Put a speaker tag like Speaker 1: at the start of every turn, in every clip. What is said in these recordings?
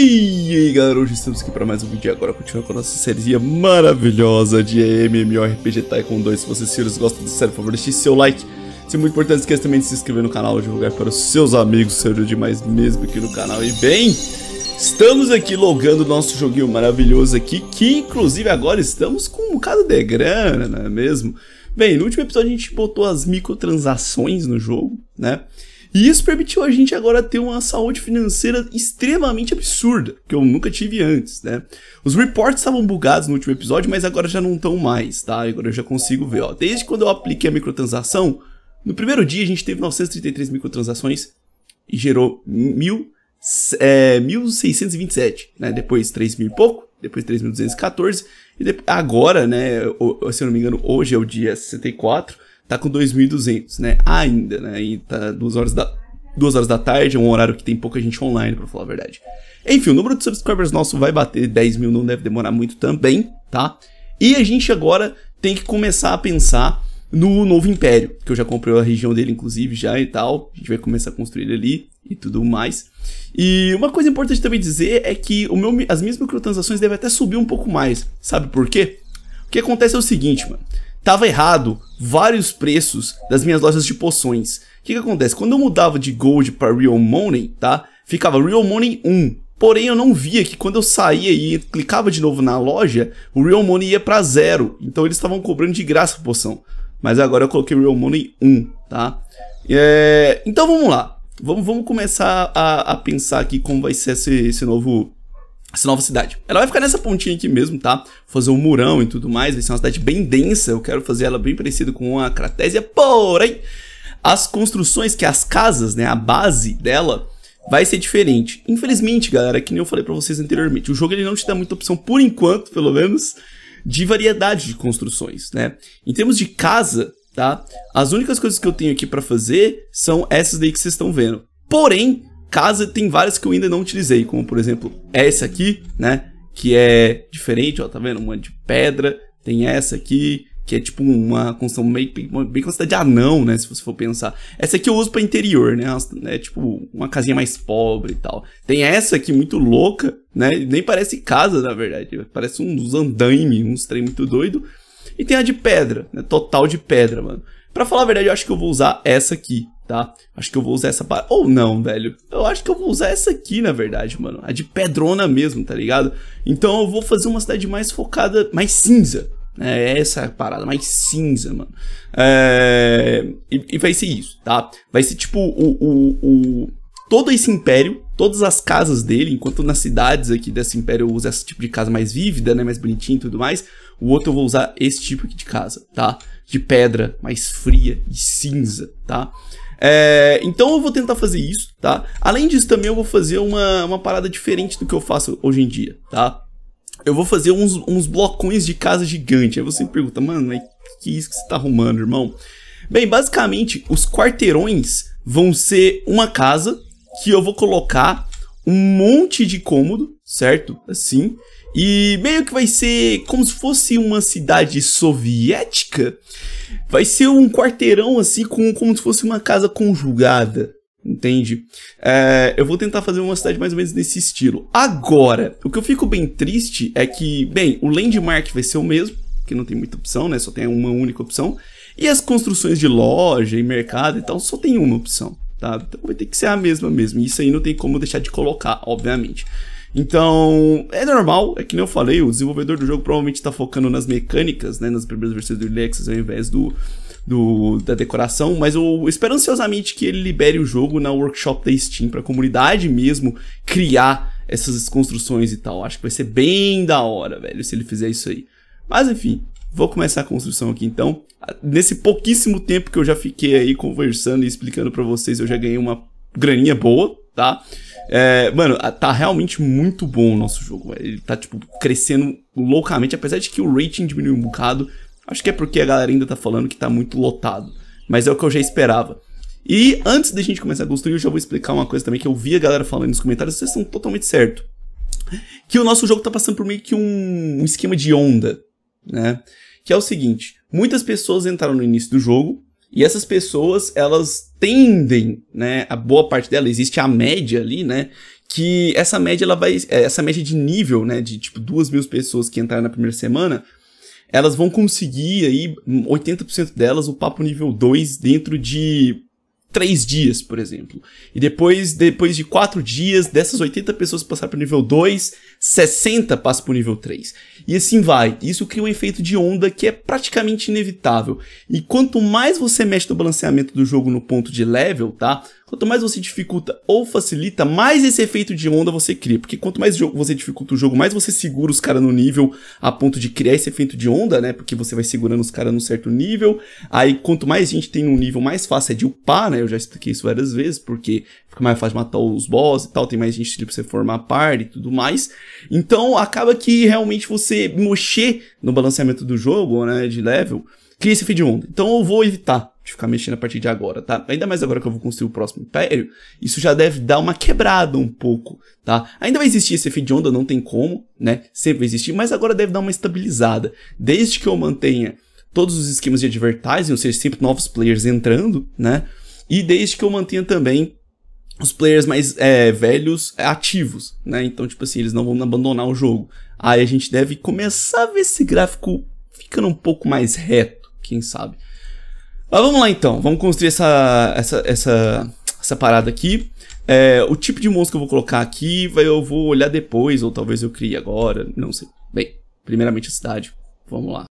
Speaker 1: E aí galera, hoje estamos aqui para mais um vídeo e agora continuando com a nossa série maravilhosa de MMORPG Tycoon 2 Se vocês gostam da série, por favor, deixe seu like Se é muito importante, esqueça também de se inscrever no canal, divulgar para os seus amigos, seja demais mesmo aqui no canal E bem, estamos aqui logando nosso joguinho maravilhoso aqui Que inclusive agora estamos com um bocado de grana, não é mesmo? Bem, no último episódio a gente botou as microtransações no jogo, né? E isso permitiu a gente agora ter uma saúde financeira extremamente absurda, que eu nunca tive antes, né? Os reports estavam bugados no último episódio, mas agora já não estão mais, tá? Agora eu já consigo ver, ó. Desde quando eu apliquei a microtransação, no primeiro dia a gente teve 933 microtransações e gerou mil, é, 1.627, né? Depois 3 mil e pouco, depois 3.214, e agora, né, se eu não me engano, hoje é o dia 64, tá com 2.200, né? Ainda, né? E tá duas horas da duas horas da tarde, é um horário que tem pouca gente online, pra falar a verdade. Enfim, o número de subscribers nosso vai bater 10 mil, não deve demorar muito também, tá? E a gente agora tem que começar a pensar no novo império, que eu já comprei a região dele, inclusive, já e tal. A gente vai começar a construir ali e tudo mais. E uma coisa importante também dizer é que o meu, as minhas microtransações devem até subir um pouco mais. Sabe por quê? O que acontece é o seguinte, mano. Tava errado vários preços das minhas lojas de poções. O que, que acontece? Quando eu mudava de Gold para Real Money, tá? Ficava Real Money 1. Porém, eu não via que quando eu saía e clicava de novo na loja, o Real Money ia para zero. Então eles estavam cobrando de graça a poção. Mas agora eu coloquei Real Money 1, tá? É... Então vamos lá. Vamos, vamos começar a, a pensar aqui como vai ser esse, esse novo essa nova cidade. Ela vai ficar nessa pontinha aqui mesmo, tá? Vou fazer um murão e tudo mais, vai ser uma cidade bem densa, eu quero fazer ela bem parecida com a Cratésia, porém, as construções, que as casas, né, a base dela, vai ser diferente. Infelizmente, galera, que nem eu falei pra vocês anteriormente, o jogo ele não te dá muita opção, por enquanto, pelo menos, de variedade de construções, né? Em termos de casa, tá? As únicas coisas que eu tenho aqui pra fazer são essas daí que vocês estão vendo. Porém, Casa tem várias que eu ainda não utilizei, como por exemplo essa aqui, né? Que é diferente, ó, tá vendo? Uma de pedra. Tem essa aqui, que é tipo uma construção meio, bem considerada de anão, né? Se você for pensar. Essa aqui eu uso para interior, né? É tipo uma casinha mais pobre e tal. Tem essa aqui muito louca, né? Nem parece casa, na verdade. Parece uns andaime, uns trem muito doido. E tem a de pedra, né? Total de pedra, mano. Pra falar a verdade, eu acho que eu vou usar essa aqui, tá? Acho que eu vou usar essa par... Ou não, velho. Eu acho que eu vou usar essa aqui, na verdade, mano. A de pedrona mesmo, tá ligado? Então eu vou fazer uma cidade mais focada, mais cinza. É essa é parada mais cinza, mano. É... E, e, vai ser isso, tá? Vai ser tipo o, o, o... Todo esse império, todas as casas dele, enquanto nas cidades aqui desse império eu uso esse tipo de casa mais vívida, né? Mais bonitinha e tudo mais. O outro eu vou usar esse tipo aqui de casa, tá? De pedra, mais fria e cinza, tá? É, então eu vou tentar fazer isso, tá? Além disso, também eu vou fazer uma, uma parada diferente do que eu faço hoje em dia, tá? Eu vou fazer uns, uns blocões de casa gigante. Aí você me pergunta, mano, é que isso que você tá arrumando, irmão? Bem, basicamente, os quarteirões vão ser uma casa que eu vou colocar um monte de cômodo, certo? Assim. E meio que vai ser como se fosse uma cidade soviética. Vai ser um quarteirão assim, com, como se fosse uma casa conjugada. Entende? É, eu vou tentar fazer uma cidade mais ou menos nesse estilo. Agora, o que eu fico bem triste é que, bem, o landmark vai ser o mesmo, que não tem muita opção, né? Só tem uma única opção. E as construções de loja e mercado e tal, só tem uma opção, tá? Então vai ter que ser a mesma mesmo. Isso aí não tem como deixar de colocar, obviamente. Então, é normal, é que nem eu falei, o desenvolvedor do jogo provavelmente está focando nas mecânicas, né, nas primeiras versões do Lexus ao invés do, do, da decoração, mas eu espero ansiosamente que ele libere o jogo na workshop da Steam, para a comunidade mesmo criar essas construções e tal. Acho que vai ser bem da hora, velho, se ele fizer isso aí. Mas enfim, vou começar a construção aqui então. Nesse pouquíssimo tempo que eu já fiquei aí conversando e explicando para vocês, eu já ganhei uma graninha boa, tá? É, mano, tá realmente muito bom o nosso jogo. Ele tá, tipo, crescendo loucamente, apesar de que o rating diminuiu um bocado. Acho que é porque a galera ainda tá falando que tá muito lotado. Mas é o que eu já esperava. E antes da gente começar a construir, eu já vou explicar uma coisa também que eu vi a galera falando nos comentários, vocês estão totalmente certo. Que o nosso jogo tá passando por meio que um, um esquema de onda, né? Que é o seguinte, muitas pessoas entraram no início do jogo, e essas pessoas, elas tendem, né, a boa parte dela, existe a média ali, né, que essa média, ela vai, é, essa média de nível, né, de tipo duas mil pessoas que entraram na primeira semana, elas vão conseguir aí, 80% delas, o papo nível 2 dentro de três dias, por exemplo. E depois, depois de quatro dias, dessas 80 pessoas passar para o nível 2, 60 passa para o nível 3. E assim vai. Isso cria um efeito de onda que é praticamente inevitável. E quanto mais você mexe no balanceamento do jogo no ponto de level, tá? Quanto mais você dificulta ou facilita, mais esse efeito de onda você cria. Porque quanto mais você dificulta o jogo, mais você segura os caras no nível a ponto de criar esse efeito de onda, né? Porque você vai segurando os caras no certo nível. Aí, quanto mais gente tem um nível, mais fácil é de upar, né? Eu já expliquei isso várias vezes, porque fica mais fácil matar os boss e tal, tem mais gente pra você formar a party e tudo mais. Então, acaba que realmente você mexer no balanceamento do jogo, né? De level, cria esse efeito de onda. Então, eu vou evitar de ficar mexendo a partir de agora, tá? Ainda mais agora que eu vou construir o próximo império, isso já deve dar uma quebrada um pouco, tá? Ainda vai existir esse efeito de onda, não tem como, né? Sempre vai existir, mas agora deve dar uma estabilizada. Desde que eu mantenha todos os esquemas de advertising, ou seja, sempre novos players entrando, né? E desde que eu mantenha também os players mais é, velhos é, ativos, né? Então, tipo assim, eles não vão abandonar o jogo. Aí a gente deve começar a ver esse gráfico ficando um pouco mais reto, quem sabe. Mas vamos lá então, vamos construir essa, essa, essa, essa parada aqui. É, o tipo de monstro que eu vou colocar aqui, vai, eu vou olhar depois, ou talvez eu crie agora, não sei. Bem, primeiramente a cidade. Vamos lá.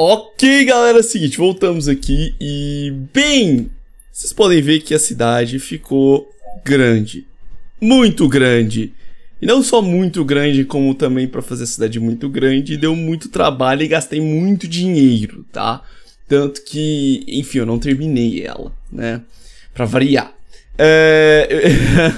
Speaker 1: Ok, galera, é o seguinte, voltamos aqui e, bem, vocês podem ver que a cidade ficou grande, muito grande. E não só muito grande, como também para fazer a cidade muito grande, deu muito trabalho e gastei muito dinheiro, tá? Tanto que, enfim, eu não terminei ela, né? Para variar. É...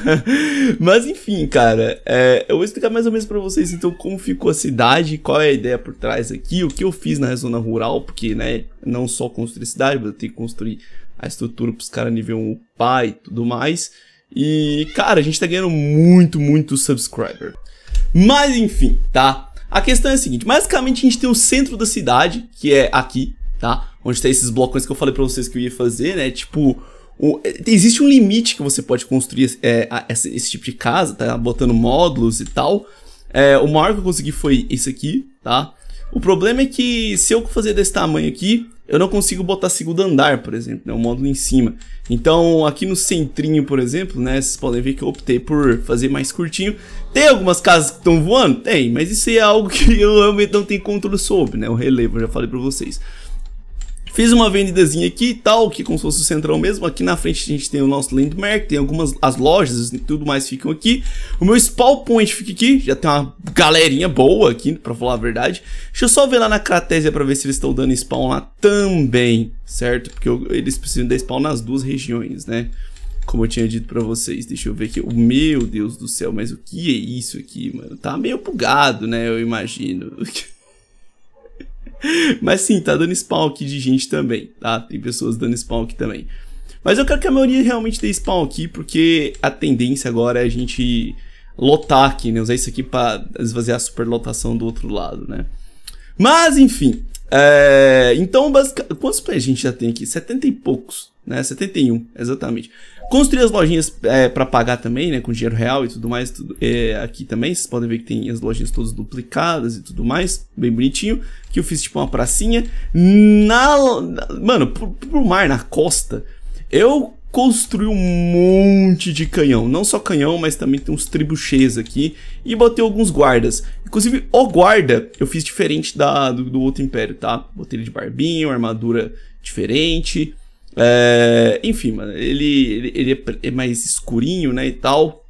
Speaker 1: Mas enfim, cara, é... eu vou explicar mais ou menos para vocês então como ficou a cidade, qual é a ideia por trás aqui, o que eu fiz na zona rural, porque, né, não só construir cidade, mas eu tenho que construir a estrutura pros caras nível 1 pai e tudo mais. E, cara, a gente tá ganhando muito, muito subscriber. Mas enfim, tá? A questão é a seguinte, basicamente a gente tem o centro da cidade, que é aqui, tá? Onde tem esses blocões que eu falei pra vocês que eu ia fazer, né? Tipo, o, existe um limite que você pode construir é, esse, esse, tipo de casa, tá? Botando módulos e tal. É, o maior que eu consegui foi isso aqui, tá? O problema é que se eu fazer desse tamanho aqui, eu não consigo botar segundo andar, por exemplo, né, o módulo em cima. Então, aqui no centrinho, por exemplo, né, vocês podem ver que eu optei por fazer mais curtinho. Tem algumas casas que estão voando? Tem, mas isso é algo que eu realmente não tenho controle sobre, né, o relevo, eu já falei pra vocês. Fiz uma vendidazinha aqui e tal, que como se fosse o central mesmo. Aqui na frente a gente tem o nosso landmark, tem algumas as lojas e tudo mais ficam aqui. O meu spawn point fica aqui, já tem uma galerinha boa aqui, pra falar a verdade. Deixa eu só ver lá na Cratésia pra ver se eles estão dando spawn lá também, certo? Porque eu, eles precisam dar spawn nas duas regiões, né? Como eu tinha dito pra vocês, deixa eu ver aqui. meu Deus do céu, mas o que é isso aqui, mano? Tá meio bugado, né? Eu imagino. Mas sim, tá dando spawn aqui de gente também, tá? Tem pessoas dando spawn aqui também. Mas eu quero que a maioria realmente dê spawn aqui, porque a tendência agora é a gente lotar aqui, né? Usar isso aqui para esvaziar a superlotação do outro lado, né? Mas, enfim. É... Então, basicamente... Quantos players a gente já tem aqui? 70 e poucos, né? 71, exatamente. Construir as lojinhas é, para pagar também, né? Com dinheiro real e tudo mais. Tudo, é, aqui também, vocês podem ver que tem as lojinhas todas duplicadas e tudo mais. Bem bonitinho. Que eu fiz tipo uma pracinha. Na. mano, pro, pro mar, na costa. Eu construí um monte de canhão. Não só canhão, mas também tem uns tribuchês aqui. E botei alguns guardas. Inclusive, o guarda eu fiz diferente da, do, do outro império, tá? Botei ele de barbinho, armadura diferente. É, enfim, mano, ele, ele, ele, é, é mais escurinho, né, e tal.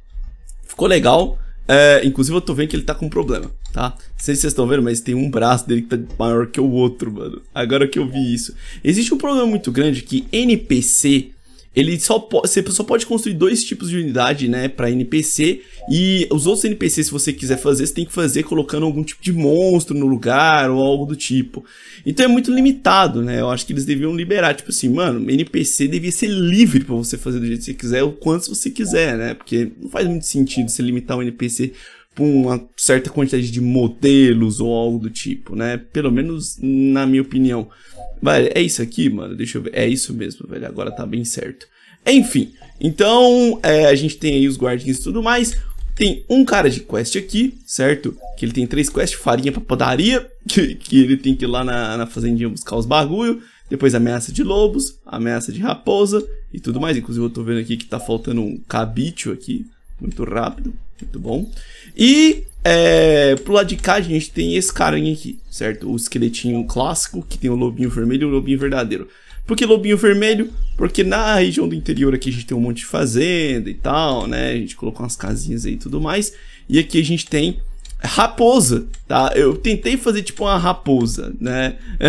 Speaker 1: Ficou legal. É, inclusive eu tô vendo que ele tá com um problema, tá? Não sei se vocês estão vendo, mas tem um braço dele que tá maior que o outro, mano. Agora que eu vi isso. Existe um problema muito grande que NPC ele só pode, você só pode construir dois tipos de unidade, né, para NPC e os outros NPCs se você quiser fazer, você tem que fazer colocando algum tipo de monstro no lugar ou algo do tipo. Então é muito limitado, né? Eu acho que eles deviam liberar, tipo assim, mano, NPC devia ser livre para você fazer do jeito que você quiser, o quanto você quiser, né? Porque não faz muito sentido você limitar um NPC uma certa quantidade de modelos ou algo do tipo, né? Pelo menos na minha opinião. Velho, é isso aqui, mano. Deixa eu ver. É isso mesmo, velho. Agora tá bem certo. Enfim, então é, a gente tem aí os guardiões e tudo mais. Tem um cara de quest aqui, certo? Que ele tem três quests, farinha pra padaria, que, que ele tem que ir lá na, na fazendinha buscar os bagulho. Depois ameaça de lobos, ameaça de raposa e tudo mais. Inclusive eu tô vendo aqui que tá faltando um cabicho aqui, muito rápido, muito bom. E é, pro lado de cá a gente tem esse carinha aqui, certo? O esqueletinho clássico, que tem o lobinho vermelho e o lobinho verdadeiro. Por que lobinho vermelho? Porque na região do interior aqui a gente tem um monte de fazenda e tal, né? A gente colocou umas casinhas aí e tudo mais. E aqui a gente tem raposa, tá? Eu tentei fazer tipo uma raposa, né?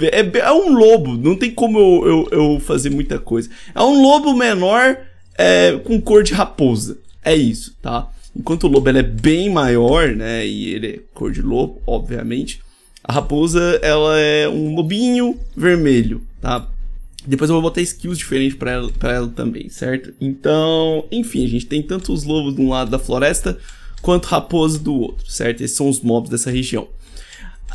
Speaker 1: é, é, é, um lobo, não tem como eu, eu, eu fazer muita coisa. É um lobo menor é, com cor de raposa. É isso, tá? Enquanto o lobo é bem maior, né? E ele é cor de lobo, obviamente. A raposa, ela é um lobinho vermelho, tá? Depois eu vou botar skills diferentes para ela, pra ela também, certo? Então, enfim, a gente tem tanto os lobos de um lado da floresta quanto raposa do outro, certo? Esses são os mobs dessa região.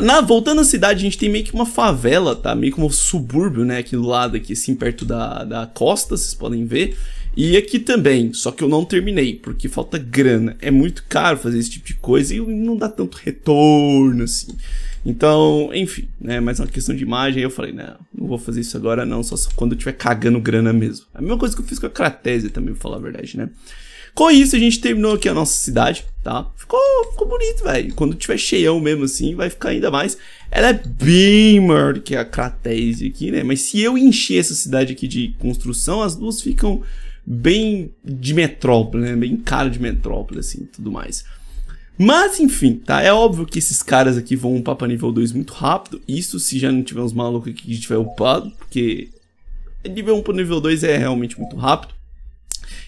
Speaker 1: Na, voltando à cidade, a gente tem meio que uma favela, tá? Meio que um subúrbio, né? Aqui do lado, aqui, assim, perto da, da costa, vocês podem ver. E aqui também, só que eu não terminei, porque falta grana. É muito caro fazer esse tipo de coisa e não dá tanto retorno assim. Então, enfim, né? Mas uma questão de imagem, eu falei, não, não vou fazer isso agora, não, só quando eu tiver cagando grana mesmo. A mesma coisa que eu fiz com a Cratese também, pra falar a verdade, né? Com isso, a gente terminou aqui a nossa cidade, tá? Ficou, ficou bonito, velho. Quando tiver cheião mesmo assim, vai ficar ainda mais. Ela é bem maior do que a Cratese aqui, né? Mas se eu encher essa cidade aqui de construção, as duas ficam bem de metrópole, né? Bem cara de metrópole, assim, tudo mais. Mas, enfim, tá? É óbvio que esses caras aqui vão upar pra nível 2 muito rápido. Isso se já não tiver uns malucos aqui que tiver upado, porque nível 1 pro nível 2 é realmente muito rápido.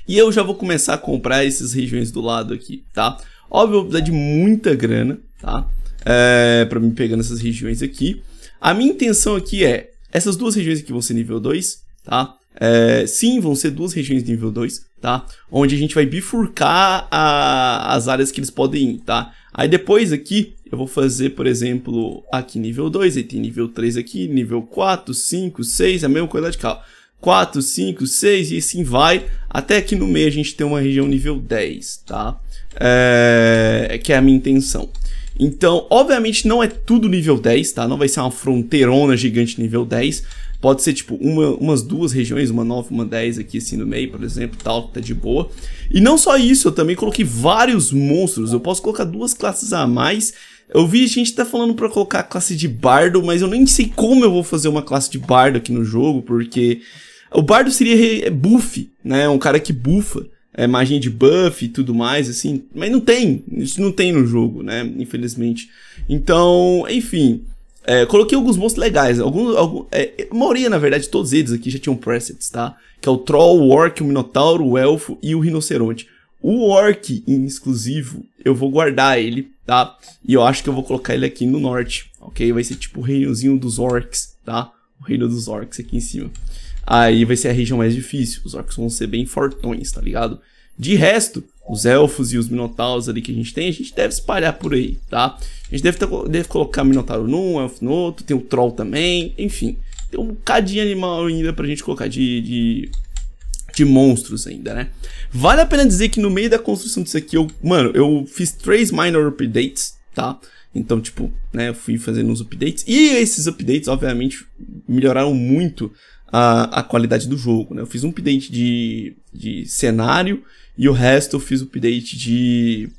Speaker 1: E eu já vou começar a comprar essas regiões do lado aqui, tá? Óbvio, eu vou precisar de muita grana, tá? É, pra me pegar nessas regiões aqui. A minha intenção aqui é, essas duas regiões aqui vão ser nível 2, tá? É, sim, vão ser duas regiões de nível 2, tá? Onde a gente vai bifurcar a, as áreas que eles podem ir, tá? Aí depois aqui, eu vou fazer, por exemplo, aqui nível 2, aí tem nível 3 aqui, nível 4, 5, 6, a mesma coisa de cá, 4, 5, 6 e assim vai, até aqui no meio a gente tem uma região nível 10, tá? É, que é a minha intenção. Então, obviamente não é tudo nível 10, tá? Não vai ser uma fronteirona gigante nível 10, Pode ser, tipo, uma, umas duas regiões, uma 9, uma 10 aqui, assim, no meio, por exemplo, tal, tá de boa. E não só isso, eu também coloquei vários monstros. Eu posso colocar duas classes a mais. Eu vi gente tá falando pra colocar a classe de bardo, mas eu nem sei como eu vou fazer uma classe de bardo aqui no jogo, porque... O bardo seria é buff, né? Um cara que bufa. É, magia de buff e tudo mais, assim. Mas não tem. Isso não tem no jogo, né? Infelizmente. Então, enfim. É, coloquei alguns monstros legais. Alguns, algum, é, é, a maioria, na verdade, todos eles aqui já tinham presets, tá? Que é o Troll, o Orc, o Minotauro, o Elfo e o Rinoceronte. O Orc, em exclusivo, eu vou guardar ele, tá? E eu acho que eu vou colocar ele aqui no norte, ok? Vai ser tipo o reinozinho dos Orcs, tá? O reino dos Orcs aqui em cima. Aí vai ser a região mais difícil. Os Orcs vão ser bem fortões, tá ligado? De resto, os elfos e os minotauros ali que a gente tem, a gente deve espalhar por aí, tá? A gente deve, ter, deve colocar minotauro num, elfo no outro, tem o troll também, enfim. Tem um bocadinho animal ainda pra gente colocar de, de, de, monstros ainda, né? Vale a pena dizer que no meio da construção disso aqui, eu, mano, eu fiz três minor updates, tá? Então, tipo, né, eu fui fazendo uns updates. E esses updates, obviamente, melhoraram muito a, a qualidade do jogo. Né? Eu fiz um update de, de cenário e o resto eu fiz update de,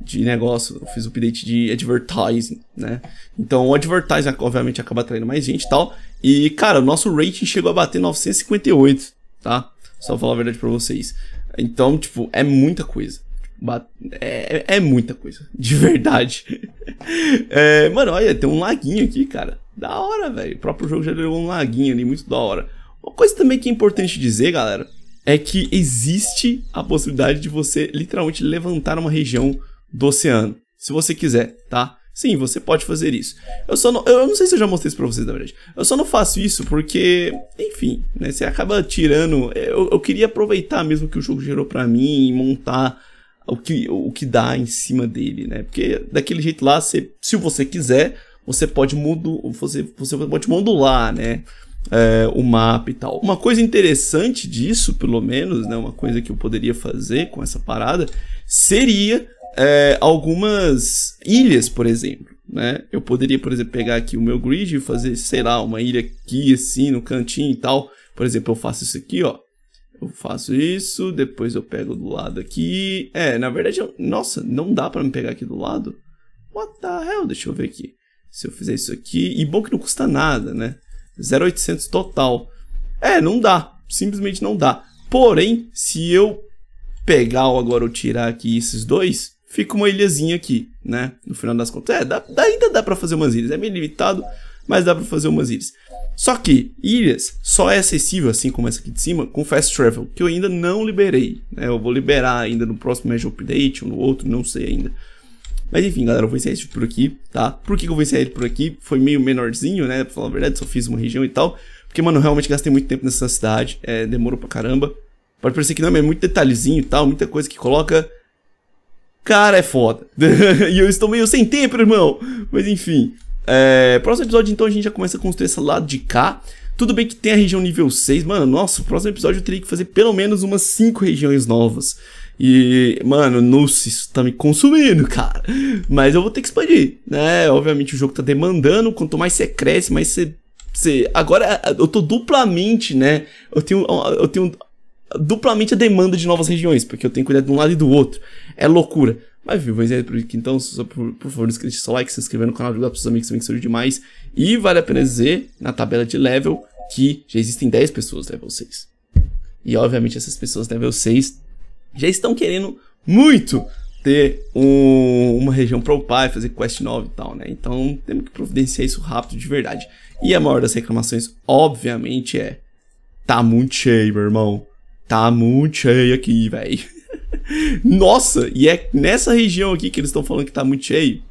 Speaker 1: de negócio, eu fiz update de advertising, né? Então o advertising obviamente acaba atraindo mais gente e tal. E cara, o nosso rating chegou a bater 958, tá? Só falar a verdade pra vocês. Então, tipo, é muita coisa. É, é, é muita coisa, de verdade. É, mano, olha, tem um laguinho aqui, cara. Da hora, velho. O próprio jogo já levou um laguinho ali, muito da hora. Uma coisa também que é importante dizer, galera, é que existe a possibilidade de você literalmente levantar uma região do oceano. Se você quiser, tá? Sim, você pode fazer isso. Eu só não, eu não sei se eu já mostrei isso pra vocês, na verdade. Eu só não faço isso porque, enfim, né? Você acaba tirando. Eu, eu queria aproveitar mesmo o que o jogo gerou para mim e montar o que, o que dá em cima dele, né? Porque daquele jeito lá, você, se você quiser, você pode modular, você, você pode modular, né? É, o mapa e tal. Uma coisa interessante disso, pelo menos, né, uma coisa que eu poderia fazer com essa parada, seria é, algumas ilhas, por exemplo. Né? Eu poderia, por exemplo, pegar aqui o meu grid e fazer, sei lá, uma ilha aqui, assim, no cantinho e tal. Por exemplo, eu faço isso aqui, ó. Eu faço isso, depois eu pego do lado aqui. É, na verdade, eu... nossa, não dá pra me pegar aqui do lado? What the hell? Deixa eu ver aqui. Se eu fizer isso aqui, e bom que não custa nada, né? 0,800 total. É, não dá. Simplesmente não dá. Porém, se eu pegar agora ou tirar aqui esses dois, fica uma ilhazinha aqui, né? No final das contas, é, dá, ainda dá para fazer umas ilhas. É meio limitado, mas dá para fazer umas ilhas. Só que ilhas só é acessível, assim como essa aqui de cima, com Fast Travel, que eu ainda não liberei. Né? Eu vou liberar ainda no próximo Major Update ou no outro, não sei ainda. Mas enfim, galera, eu vou encerrar esse vídeo por aqui, tá? Por que eu vou encerrar ele por aqui? Foi meio menorzinho, né? Pra falar a verdade, só fiz uma região e tal. Porque, mano, realmente gastei muito tempo nessa cidade. É, demorou pra caramba. Pode parecer que não, mas é muito detalhezinho e tal. Muita coisa que coloca. Cara, é foda. e eu estou meio sem tempo, irmão. Mas enfim. É... Próximo episódio, então, a gente já começa a construir esse lado de cá. Tudo bem que tem a região nível 6. Mano, nossa, o próximo episódio eu teria que fazer pelo menos umas 5 regiões novas. E, mano, nossa, isso tá me consumindo, cara. Mas eu vou ter que expandir, né? Obviamente o jogo tá demandando, quanto mais você cresce, mais você. você... Agora eu tô duplamente, né? Eu tenho. Eu tenho duplamente a demanda de novas regiões, porque eu tenho que cuidar de um lado e do outro. É loucura. Mas viu, mas é por aqui então, por, por favor, deixe seu like, se inscrever no canal, ajudar pros seus amigos também que são demais. E vale a pena dizer, na tabela de level, que já existem 10 pessoas level 6. E obviamente essas pessoas level 6 já estão querendo muito ter um, uma região para upar e fazer quest nova e tal, né? Então temos que providenciar isso rápido de verdade. E a maior das reclamações, obviamente, é: tá muito cheio, meu irmão. Tá muito cheio aqui, velho. Nossa, e é nessa região aqui que eles estão falando que tá muito cheio.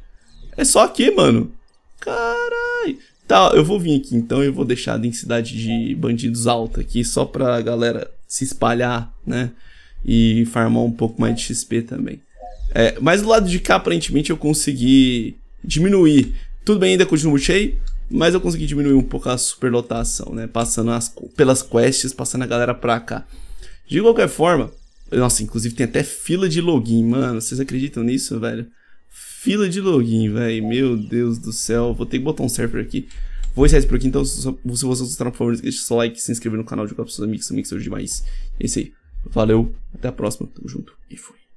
Speaker 1: É só aqui, mano. Caralho. Tá, eu vou vir aqui então eu vou deixar a densidade de bandidos alta aqui só pra galera se espalhar, né? e farmar um pouco mais de XP também. É, mas do lado de cá, aparentemente, eu consegui diminuir. Tudo bem, ainda continuo cheio, mas eu consegui diminuir um pouco a superlotação, né? Passando as, pelas quests, passando a galera pra cá. De qualquer forma, nossa, inclusive tem até fila de login, mano. Vocês acreditam nisso, velho? Fila de login, velho. Meu Deus do céu. Vou ter que botar um server aqui. Vou encerrar isso por aqui, então se vocês gostaram, por tá favor, deixe seu like, se inscrever no canal, de com seus amigos, Amigos, que são demais. É isso aí. Valeu, até a próxima, tamo junto e fui.